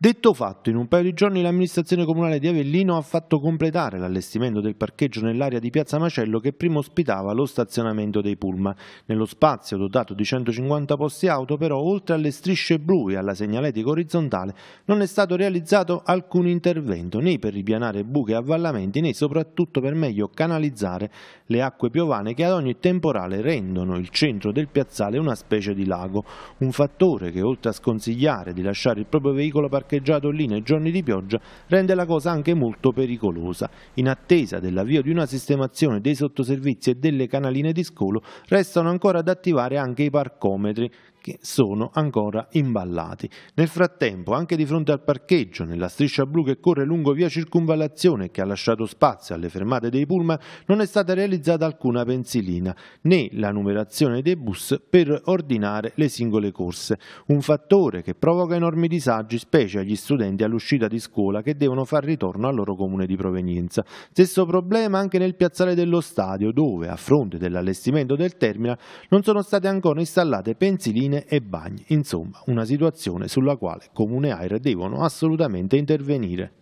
Detto fatto, in un paio di giorni l'amministrazione comunale di Avellino ha fatto completare l'allestimento del parcheggio nell'area di Piazza Macello che prima ospitava lo stazionamento dei Pulma. Nello spazio dotato di 150 posti auto, però, oltre alle strisce blu e alla segnaletica orizzontale, non è stato realizzato alcun intervento né per ripianare buche e avvallamenti né soprattutto per meglio canalizzare le acque piovane che ad ogni temporale rendono il centro del piazzale una specie di lago, un fattore che oltre a sconsigliare di lasciare il proprio veicolo parcheggio, parcheggiato lì nei giorni di pioggia rende la cosa anche molto pericolosa. In attesa dell'avvio di una sistemazione dei sottoservizi e delle canaline di scolo restano ancora ad attivare anche i parcometri tedeschi sono ancora imballati. Nel frattempo, anche di fronte al parcheggio, nella striscia blu che corre lungo via Circunvallazione e che ha lasciato spazio alle fermate dei pullman, non è stata realizzata alcuna pensilina, né la numerazione dei bus per ordinare le singole corse. Un fattore che provoca enormi disagi, specie agli studenti all'uscita di scuola che devono far ritorno al loro comune di provenienza. Stesso problema anche nel piazzale dello stadio, dove, a fronte dell'allestimento del terminal, non sono state ancora installate pensiline piscine e bagni. Insomma, una situazione sulla quale Comune Air devono assolutamente intervenire.